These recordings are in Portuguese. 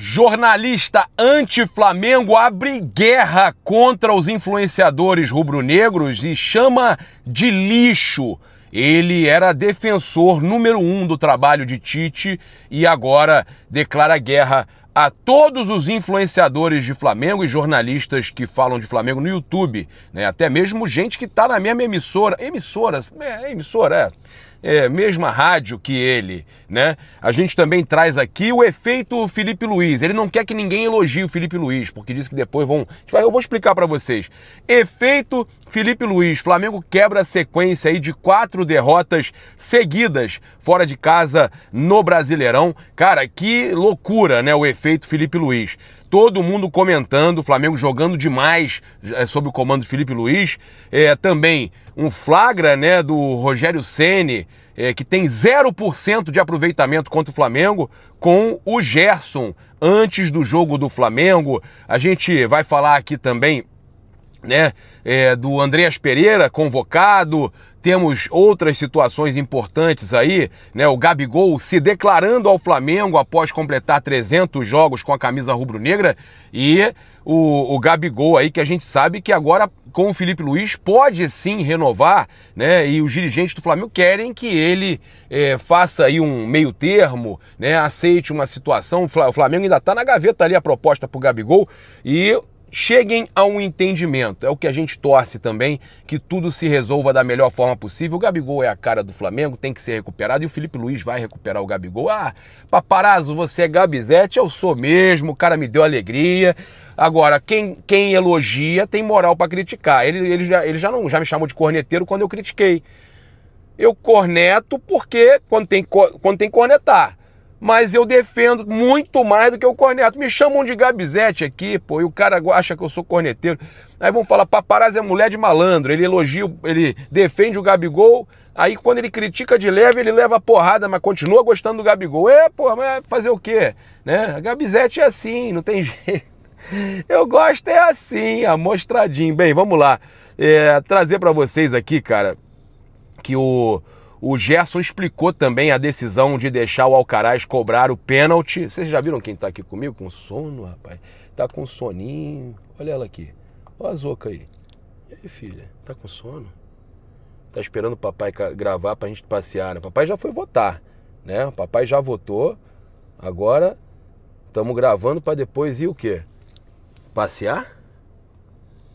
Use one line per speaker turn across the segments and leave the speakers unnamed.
Jornalista anti-Flamengo abre guerra contra os influenciadores rubro-negros e chama de lixo. Ele era defensor número um do trabalho de Tite e agora declara guerra a todos os influenciadores de Flamengo e jornalistas que falam de Flamengo no YouTube, né? Até mesmo gente que está na mesma emissora, emissora, é, emissora, é é, mesma rádio que ele, né? A gente também traz aqui o efeito Felipe Luiz. Ele não quer que ninguém elogie o Felipe Luiz, porque diz que depois vão. Eu vou explicar para vocês. Efeito Felipe Luiz. Flamengo quebra a sequência aí de quatro derrotas seguidas fora de casa no Brasileirão. Cara, que loucura, né? O efeito Felipe Luiz todo mundo comentando, o Flamengo jogando demais é, sob o comando de Felipe Luiz. É, também um flagra né, do Rogério Ceni é, que tem 0% de aproveitamento contra o Flamengo, com o Gerson antes do jogo do Flamengo. A gente vai falar aqui também né, é, do Andreas Pereira convocado, temos outras situações importantes aí, né? O Gabigol se declarando ao Flamengo após completar 300 jogos com a camisa rubro-negra e o, o Gabigol aí que a gente sabe que agora com o Felipe Luiz pode sim renovar, né? E os dirigentes do Flamengo querem que ele é, faça aí um meio termo, né? Aceite uma situação. O Flamengo ainda está na gaveta ali a proposta para o Gabigol e cheguem a um entendimento. É o que a gente torce também, que tudo se resolva da melhor forma possível. O Gabigol é a cara do Flamengo, tem que ser recuperado e o Felipe Luiz vai recuperar o Gabigol. Ah, paparazzo, você é Gabizete? Eu sou mesmo, o cara me deu alegria. Agora, quem, quem elogia tem moral para criticar. Ele, ele, já, ele já, não, já me chamou de corneteiro quando eu critiquei. Eu corneto porque quando tem, quando tem cornetar mas eu defendo muito mais do que o corneto. Me chamam de Gabizete aqui, pô, e o cara acha que eu sou corneteiro. Aí vão falar, paparazzi é mulher de malandro, ele elogia, ele defende o Gabigol, aí quando ele critica de leve, ele leva a porrada, mas continua gostando do Gabigol. É, pô, mas fazer o quê? Né? A Gabizete é assim, não tem jeito. Eu gosto é assim, amostradinho. Bem, vamos lá. É, trazer para vocês aqui, cara, que o o Gerson explicou também a decisão de deixar o Alcaraz cobrar o pênalti. Vocês já viram quem tá aqui comigo? Com sono, rapaz. Tá com soninho. Olha ela aqui. Olha a Zoca aí. E aí, filha? Tá com sono? Tá esperando o papai gravar pra gente passear, né? O papai já foi votar, né? O papai já votou. Agora estamos gravando para depois ir o quê? Passear?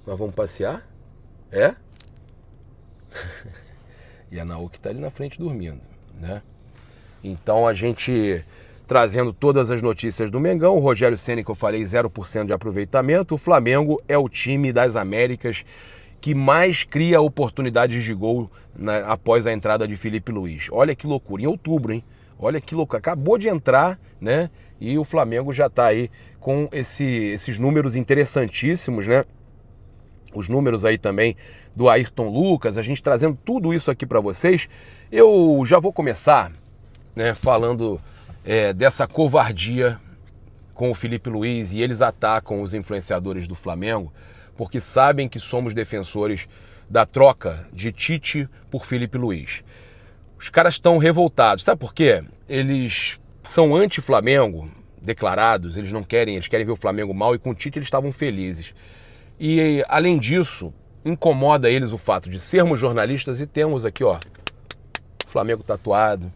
Nós vamos passear? É? E a Naoki está ali na frente dormindo, né? Então a gente trazendo todas as notícias do Mengão, o Rogério Ceni que eu falei 0% de aproveitamento, o Flamengo é o time das Américas que mais cria oportunidades de gol na, após a entrada de Felipe Luiz. Olha que loucura, em outubro, hein? Olha que loucura, acabou de entrar, né? E o Flamengo já está aí com esse, esses números interessantíssimos, né? os números aí também do Ayrton Lucas, a gente trazendo tudo isso aqui para vocês. Eu já vou começar né, falando é, dessa covardia com o Felipe Luiz e eles atacam os influenciadores do Flamengo porque sabem que somos defensores da troca de Tite por Felipe Luiz. Os caras estão revoltados, sabe por quê? Eles são anti-Flamengo declarados, eles não querem, eles querem ver o Flamengo mal e com o Tite eles estavam felizes. E além disso, incomoda eles o fato de sermos jornalistas e temos aqui, ó, Flamengo tatuado,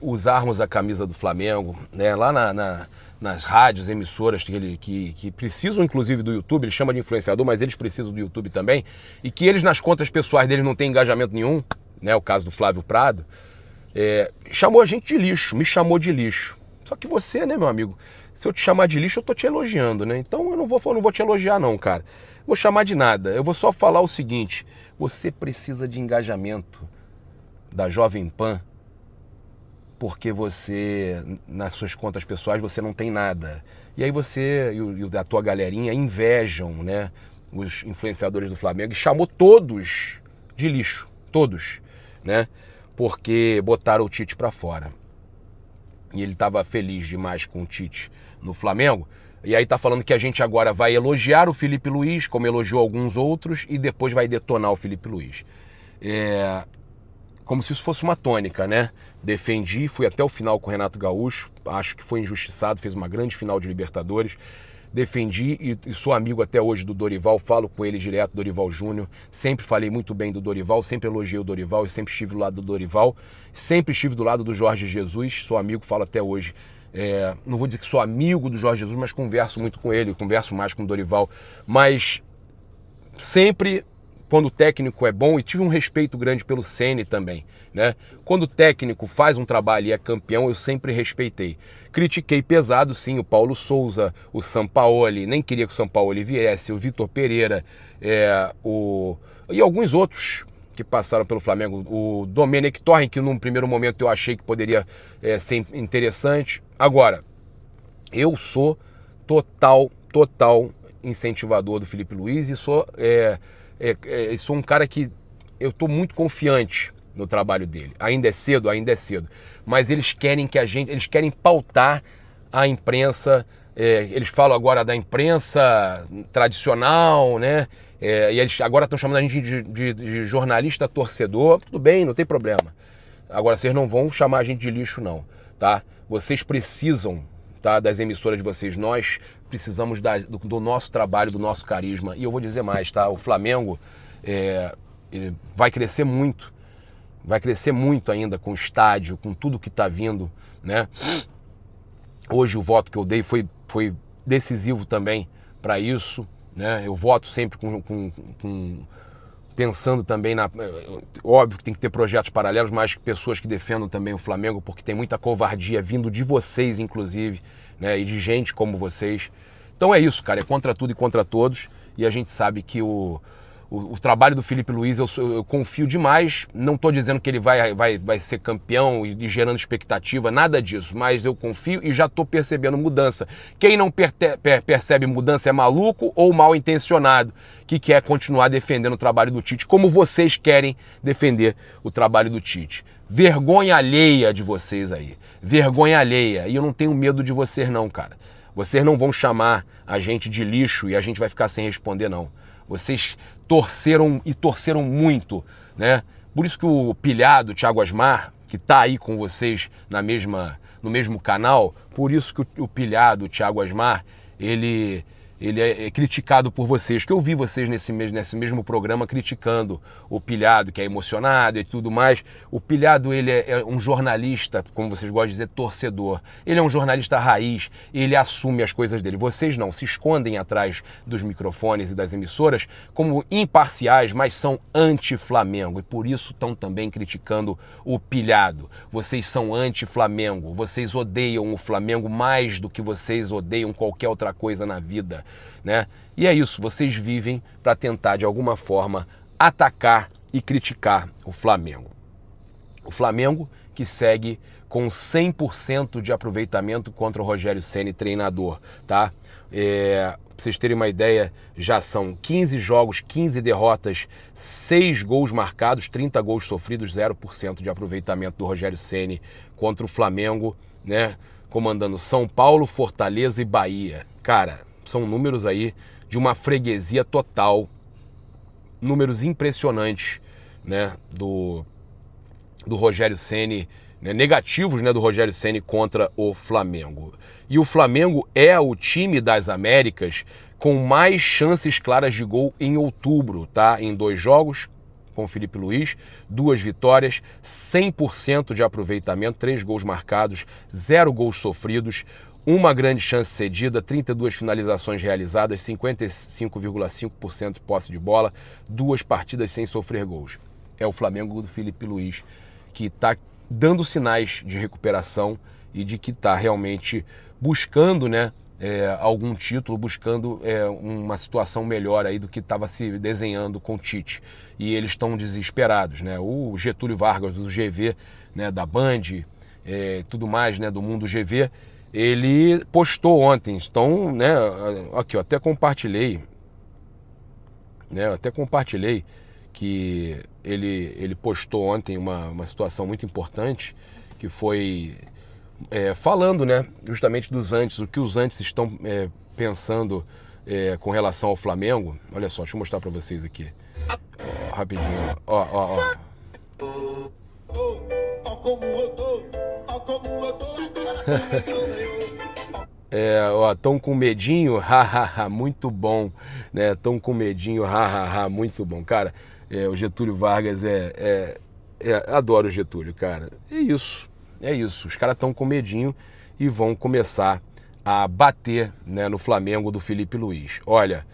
usarmos a camisa do Flamengo, né? Lá na, na, nas rádios, emissoras que, ele, que, que precisam, inclusive, do YouTube, ele chama de influenciador, mas eles precisam do YouTube também, e que eles nas contas pessoais deles não têm engajamento nenhum, né? O caso do Flávio Prado, é, chamou a gente de lixo, me chamou de lixo. Só que você, né, meu amigo, se eu te chamar de lixo, eu tô te elogiando, né? Então eu não vou, não vou te elogiar, não, cara. Vou chamar de nada. Eu vou só falar o seguinte: você precisa de engajamento da Jovem Pan, porque você, nas suas contas pessoais, você não tem nada. E aí você e a tua galerinha invejam, né? Os influenciadores do Flamengo e chamou todos de lixo. Todos, né? Porque botaram o Tite para fora e ele estava feliz demais com o Tite no Flamengo. E aí tá falando que a gente agora vai elogiar o Felipe Luiz, como elogiou alguns outros, e depois vai detonar o Felipe Luiz. É... Como se isso fosse uma tônica, né? Defendi, fui até o final com o Renato Gaúcho, acho que foi injustiçado, fez uma grande final de Libertadores defendi e, sou amigo até hoje do Dorival, falo com ele direto, Dorival Júnior. Sempre falei muito bem do Dorival, sempre elogiei o Dorival e sempre estive do lado do Dorival. Sempre estive do lado do Jorge Jesus, sou amigo, falo até hoje. É, não vou dizer que sou amigo do Jorge Jesus, mas converso muito com ele, converso mais com o Dorival. Mas sempre quando o técnico é bom, e tive um respeito grande pelo Sene também, né? Quando o técnico faz um trabalho e é campeão, eu sempre respeitei. Critiquei pesado, sim, o Paulo Souza, o Sampaoli, nem queria que o Sampaoli viesse, o Vitor Pereira, é, o... e alguns outros que passaram pelo Flamengo, o Domenech Torren, que num primeiro momento eu achei que poderia é, ser interessante. Agora, eu sou total, total incentivador do Felipe Luiz e sou... É, é, é, sou um cara que eu estou muito confiante no trabalho dele. Ainda é cedo, ainda é cedo. Mas eles querem que a gente, eles querem pautar a imprensa. É, eles falam agora da imprensa tradicional, né? É, e eles agora estão chamando a gente de, de, de, jornalista torcedor. Tudo bem, não tem problema. Agora vocês não vão chamar a gente de lixo, não, tá? Vocês precisam, tá? Das emissoras de vocês, nós precisamos da, do, do, nosso trabalho, do nosso carisma. E eu vou dizer mais, tá? O Flamengo é, vai crescer muito, vai crescer muito ainda com o estádio, com tudo que está vindo, né? Hoje o voto que eu dei foi, foi decisivo também para isso, né? Eu voto sempre com, com, com pensando também na. Óbvio que tem que ter projetos paralelos, mas pessoas que defendam também o Flamengo, porque tem muita covardia vindo de vocês, inclusive, né? E de gente como vocês. Então é isso, cara. É contra tudo e contra todos. E a gente sabe que o, o, o, trabalho do Felipe Luiz eu, eu confio demais. Não estou dizendo que ele vai, vai, vai ser campeão e, e, gerando expectativa, nada disso, mas eu confio e já estou percebendo mudança. Quem não perte, per, percebe mudança é maluco ou mal intencionado, que quer continuar defendendo o trabalho do Tite, como vocês querem defender o trabalho do Tite. Vergonha alheia de vocês aí. Vergonha alheia. E eu não tenho medo de vocês, não, cara. Vocês não vão chamar a gente de lixo e a gente vai ficar sem responder, não. Vocês torceram e torceram muito, né? Por isso que o pilhado Thiago Asmar, que está aí com vocês na mesma no mesmo canal, por isso que o, o pilhado Thiago Asmar, ele ele é, é criticado por vocês, que eu vi vocês nesse mesmo, nesse mesmo programa criticando o Pilhado, que é emocionado e tudo mais. O Pilhado, ele é, é um jornalista, como vocês gostam de dizer, torcedor. Ele é um jornalista raiz, ele assume as coisas dele. Vocês não se escondem atrás dos microfones e das emissoras como imparciais, mas são anti-Flamengo e por isso estão também criticando o Pilhado. Vocês são anti-Flamengo, vocês odeiam o Flamengo mais do que vocês odeiam qualquer outra coisa na vida né? E é isso, vocês vivem para tentar de alguma forma atacar e criticar o Flamengo. O Flamengo que segue com 100% de aproveitamento contra o Rogério Ceni treinador, tá? É, pra vocês terem uma ideia, já são 15 jogos, 15 derrotas, 6 gols marcados, 30 gols sofridos, 0% de aproveitamento do Rogério Ceni contra o Flamengo, né? Comandando São Paulo, Fortaleza e Bahia. Cara, são números aí de uma freguesia total, números impressionantes, né, do, do Rogério Ceni, né, negativos, né, do Rogério Ceni contra o Flamengo. E o Flamengo é o time das Américas com mais chances claras de gol em outubro, tá? Em dois jogos, com Felipe Luiz, duas vitórias, 100% de aproveitamento, três gols marcados, zero gols sofridos uma grande chance cedida, 32 finalizações realizadas, 55,5% posse de bola, duas partidas sem sofrer gols. É o Flamengo do Felipe Luiz que está dando sinais de recuperação e de que está realmente buscando, né, é, algum título, buscando é, uma situação melhor aí do que estava se desenhando com o Tite. E eles estão desesperados, né? O Getúlio Vargas do GV, né, da Band, é, tudo mais, né, do mundo GV, ele postou ontem. Então, né, aqui eu até compartilhei, né, eu até compartilhei que ele, ele postou ontem uma, uma situação muito importante que foi é, falando, né, justamente dos antes, o que os antes estão é, pensando é, com relação ao Flamengo. Olha só, deixa eu mostrar para vocês aqui, rapidinho, ó, ó, ó. É, ó, tão com medinho, hahaha, muito bom, né? Tão com medinho, hahaha, muito bom. Cara, é, o Getúlio Vargas é, é, é. Adoro o Getúlio, cara. É isso, é isso. Os caras tão com medinho e vão começar a bater né, no Flamengo do Felipe Luiz. Olha,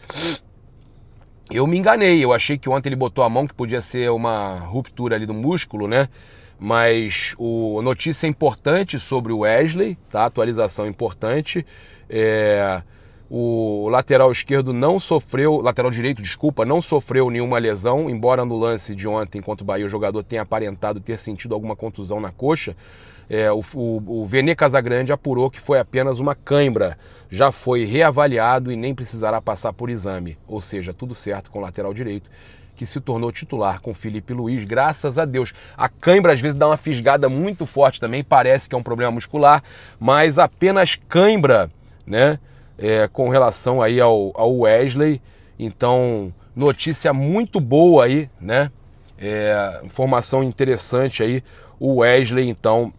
eu me enganei, eu achei que ontem ele botou a mão que podia ser uma ruptura ali do músculo, né? mas o notícia importante sobre o Wesley, tá? Atualização importante. É, o lateral esquerdo não sofreu, lateral direito, desculpa, não sofreu nenhuma lesão, embora no lance de ontem enquanto o Bahia o jogador tenha aparentado ter sentido alguma contusão na coxa. É, o, o, o Vene Casagrande apurou que foi apenas uma cãibra, já foi reavaliado e nem precisará passar por exame, ou seja, tudo certo com o lateral direito que se tornou titular com Felipe Luiz, graças a Deus. A cãibra às vezes dá uma fisgada muito forte também, parece que é um problema muscular, mas apenas cãibra, né? É, com relação aí ao, ao Wesley. Então, notícia muito boa aí, né? É, informação interessante aí. O Wesley, então,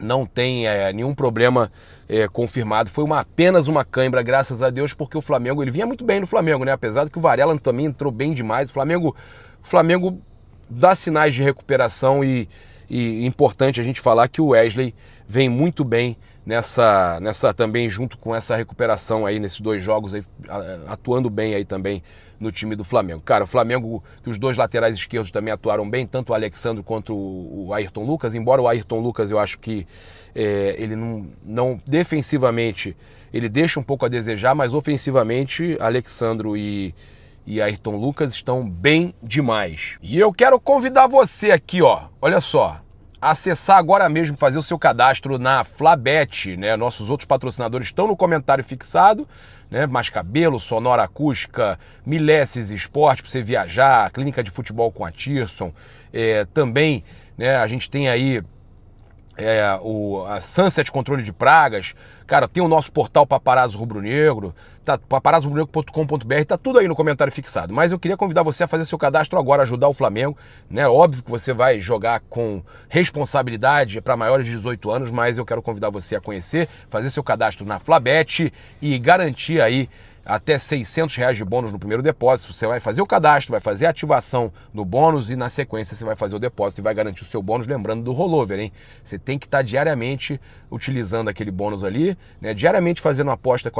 não tem é, nenhum problema é, confirmado. Foi uma, apenas uma cãibra, graças a Deus, porque o Flamengo, ele vinha muito bem no Flamengo, né? Apesar de que o Varela também entrou bem demais. O Flamengo, o Flamengo dá sinais de recuperação e, e é importante a gente falar que o Wesley vem muito bem nessa, nessa também junto com essa recuperação aí nesses dois jogos aí, atuando bem aí também no time do Flamengo. Cara, o Flamengo, que os dois laterais esquerdos também atuaram bem, tanto o Alexandre quanto o Ayrton Lucas, embora o Ayrton Lucas eu acho que é, ele não, não defensivamente ele deixa um pouco a desejar, mas ofensivamente Alexandro e e Ayrton Lucas estão bem demais. E eu quero convidar você aqui, ó. Olha só, acessar agora mesmo, fazer o seu cadastro na Flabet, né? Nossos outros patrocinadores estão no comentário fixado, né? Mais Cabelo, Sonora Acústica, Mileses Esporte para você viajar, Clínica de Futebol com a Tirson, é, também, né? A gente tem aí é, o a Sunset Controle de Pragas, Cara, tem o nosso portal Paparazzo Rubro Negro, tá, paparazorubronegro.com.br, tá tudo aí no comentário fixado. Mas eu queria convidar você a fazer seu cadastro agora, ajudar o Flamengo. Né? Óbvio que você vai jogar com responsabilidade para maiores de 18 anos, mas eu quero convidar você a conhecer, fazer seu cadastro na Flabet e garantir aí até 600 reais de bônus no primeiro depósito. Você vai fazer o cadastro, vai fazer a ativação do bônus e na sequência você vai fazer o depósito e vai garantir o seu bônus, lembrando do rollover, hein? Você tem que estar diariamente utilizando aquele bônus ali, né? diariamente fazendo uma aposta,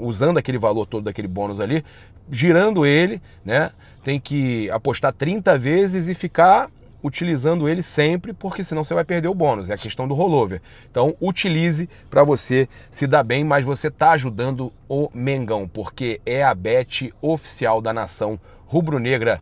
usando aquele valor todo daquele bônus ali, girando ele, né? Tem que apostar 30 vezes e ficar utilizando ele sempre, porque senão você vai perder o bônus. É a questão do rollover. Então, utilize para você se dar bem, mas você está ajudando o Mengão, porque é a bet oficial da nação rubro-negra.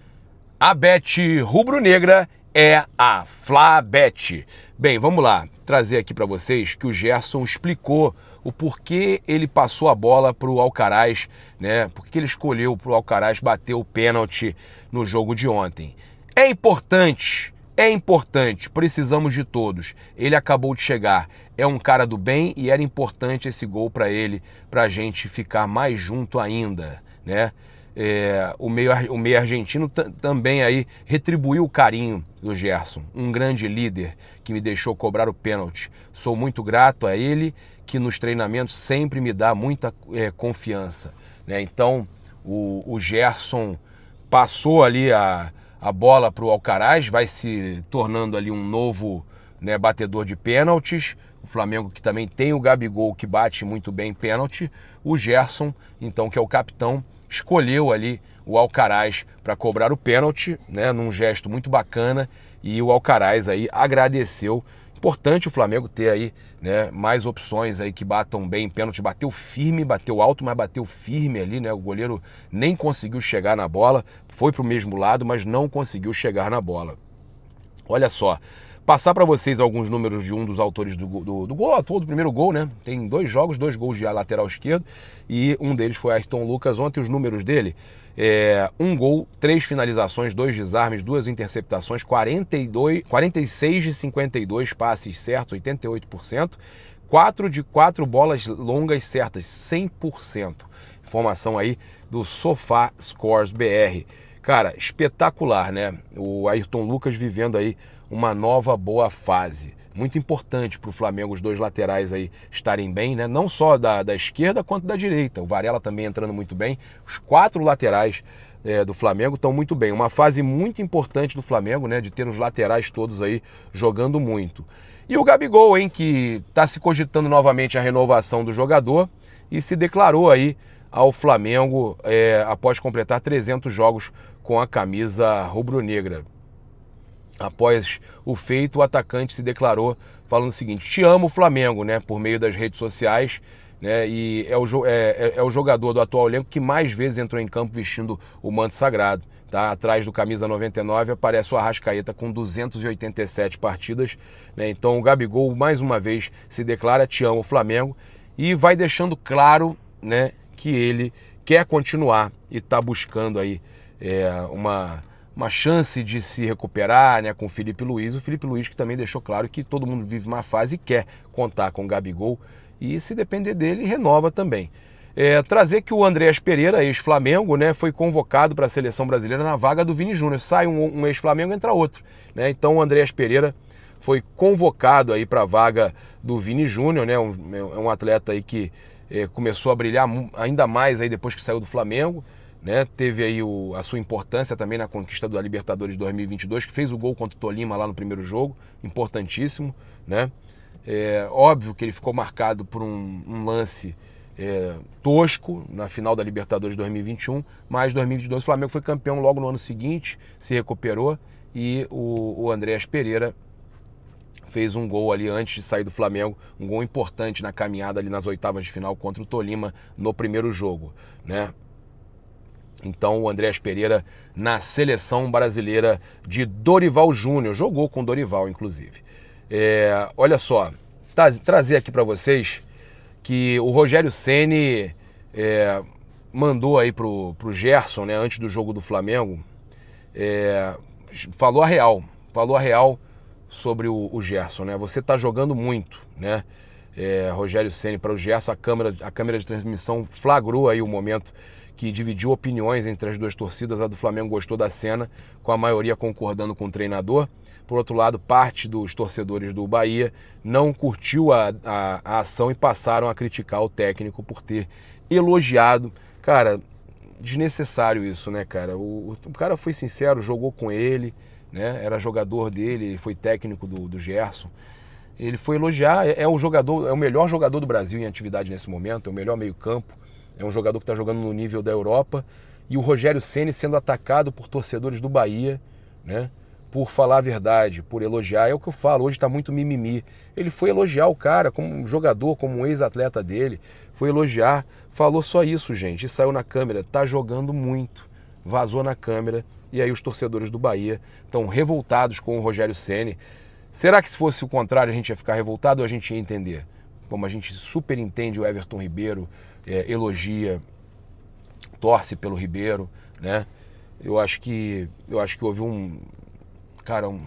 A bet rubro-negra é a Flabet. Bem, vamos lá trazer aqui para vocês que o Gerson explicou o porquê ele passou a bola para o Alcaraz, né? Por que ele escolheu para o Alcaraz bater o pênalti no jogo de ontem. É importante, é importante, precisamos de todos. Ele acabou de chegar, é um cara do bem e era importante esse gol para ele, para a gente ficar mais junto ainda, né? É, o, meio, o meio argentino também aí retribuiu o carinho do Gerson, um grande líder que me deixou cobrar o pênalti. Sou muito grato a ele, que nos treinamentos sempre me dá muita é, confiança. Né? Então, o, o Gerson passou ali a, a bola para o Alcaraz, vai se tornando ali um novo né, batedor de pênaltis. O Flamengo que também tem o Gabigol que bate muito bem pênalti. O Gerson, então, que é o capitão, escolheu ali o Alcaraz para cobrar o pênalti, né, num gesto muito bacana. E o Alcaraz aí agradeceu importante o Flamengo ter aí né, mais opções aí que batam bem pênalti. Bateu firme, bateu alto, mas bateu firme ali, né? O goleiro nem conseguiu chegar na bola, foi para o mesmo lado, mas não conseguiu chegar na bola. Olha só, passar para vocês alguns números de um dos autores do, do, do gol, autor do primeiro gol, né? Tem dois jogos, dois gols de lateral esquerdo e um deles foi Ayrton Lucas. Ontem os números dele, é, um gol, três finalizações, dois desarmes, duas interceptações, 42, 46 de 52 passes certos, 88%, 4 de 4 bolas longas certas, 100%. Informação aí do Sofá Scores BR. Cara, espetacular, né? O Ayrton Lucas vivendo aí uma nova boa fase muito importante para o Flamengo os dois laterais aí estarem bem, né? Não só da, da esquerda quanto da direita. O Varela também entrando muito bem. Os quatro laterais é, do Flamengo estão muito bem. Uma fase muito importante do Flamengo, né? De ter os laterais todos aí jogando muito. E o Gabigol, hein? Que está se cogitando novamente a renovação do jogador e se declarou aí ao Flamengo é, após completar 300 jogos com a camisa rubro-negra. Após o feito, o atacante se declarou falando o seguinte: Te amo, Flamengo, né? Por meio das redes sociais. Né, e é o, é, é, é o jogador do atual elenco que mais vezes entrou em campo vestindo o manto sagrado. Tá? Atrás do camisa 99 aparece o Arrascaeta com 287 partidas. Né? Então o Gabigol mais uma vez se declara te amo Flamengo e vai deixando claro né, que ele quer continuar e está buscando aí é, uma uma chance de se recuperar né, com o Felipe Luiz. O Felipe Luiz que também deixou claro que todo mundo vive uma fase e quer contar com o Gabigol e se depender dele, renova também. É, trazer que o Andrés Pereira, ex-Flamengo, né, foi convocado para a seleção brasileira na vaga do Vini Júnior. Sai um, um ex-Flamengo, entra outro. Né? Então o Andrés Pereira foi convocado aí para a vaga do Vini Júnior, né? um, é um atleta aí que é, começou a brilhar ainda mais aí depois que saiu do Flamengo né? Teve aí o, a sua importância também na conquista da Libertadores 2022, que fez o gol contra o Tolima lá no primeiro jogo, importantíssimo, né? É, óbvio que ele ficou marcado por um, um lance é, tosco na final da Libertadores 2021, mas 2022 o Flamengo foi campeão logo no ano seguinte, se recuperou e o, o Andréas Pereira fez um gol ali antes de sair do Flamengo, um gol importante na caminhada ali nas oitavas de final contra o Tolima no primeiro jogo, né? então o Andrés Pereira na seleção brasileira de Dorival Júnior. Jogou com Dorival, inclusive. É, olha só, tá, trazer aqui para vocês que o Rogério Ceni é, mandou aí pro, pro Gerson, né, antes do jogo do Flamengo, é, falou a real, falou a real sobre o, o Gerson, né? Você tá jogando muito, né? É, Rogério Ceni para o Gerson, a câmera, a câmera de transmissão flagrou aí o momento que dividiu opiniões entre as duas torcidas. A do Flamengo gostou da cena, com a maioria concordando com o treinador. Por outro lado, parte dos torcedores do Bahia não curtiu a, a, a ação e passaram a criticar o técnico por ter elogiado. Cara, desnecessário isso, né, cara? O, o cara foi sincero, jogou com ele, né? Era jogador dele, foi técnico do, do Gerson. Ele foi elogiar, é, é o jogador, é o melhor jogador do Brasil em atividade nesse momento, é o melhor meio-campo é um jogador que está jogando no nível da Europa. E o Rogério Ceni sendo atacado por torcedores do Bahia, né? Por falar a verdade, por elogiar. É o que eu falo, hoje está muito mimimi. Ele foi elogiar o cara como um jogador, como um ex-atleta dele. Foi elogiar, falou só isso, gente. E saiu na câmera, tá jogando muito. Vazou na câmera. E aí os torcedores do Bahia estão revoltados com o Rogério Ceni. Será que se fosse o contrário a gente ia ficar revoltado ou a gente ia entender? como a gente super entende o Everton Ribeiro, é, elogia, torce pelo Ribeiro, né? Eu acho que eu acho que houve um cara um,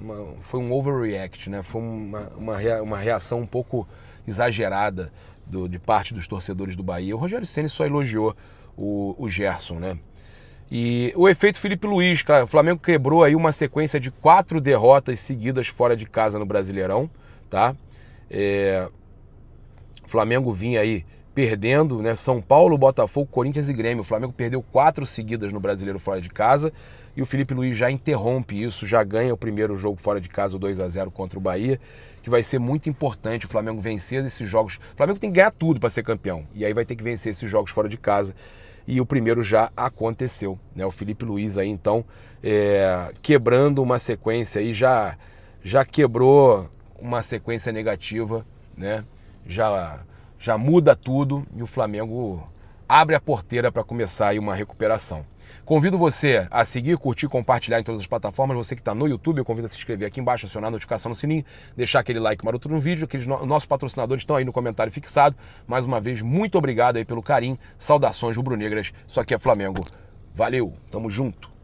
uma, foi um overreact, né? Foi uma, uma, uma reação um pouco exagerada do, de parte dos torcedores do Bahia. O Rogério Ceni só elogiou o, o Gerson, né? E o efeito Felipe Luiz, cara, o Flamengo quebrou aí uma sequência de quatro derrotas seguidas fora de casa no Brasileirão, tá? É, Flamengo vinha aí perdendo, né? São Paulo, Botafogo, Corinthians e Grêmio. O Flamengo perdeu quatro seguidas no Brasileiro fora de casa e o Felipe Luiz já interrompe isso, já ganha o primeiro jogo fora de casa, o 2 a 0 contra o Bahia, que vai ser muito importante o Flamengo vencer esses jogos. O Flamengo tem que ganhar tudo para ser campeão e aí vai ter que vencer esses jogos fora de casa. E o primeiro já aconteceu, né? O Felipe Luiz aí então é... quebrando uma sequência e já já quebrou uma sequência negativa, né? Já, já muda tudo e o Flamengo abre a porteira para começar aí uma recuperação. Convido você a seguir, curtir, compartilhar em todas as plataformas. Você que está no YouTube, eu convido a se inscrever aqui embaixo, acionar a notificação no sininho, deixar aquele like maroto no vídeo. Aqueles no... Nossos patrocinadores estão aí no comentário fixado. Mais uma vez, muito obrigado aí pelo carinho. Saudações rubro-negras. Isso aqui é Flamengo. Valeu, tamo junto.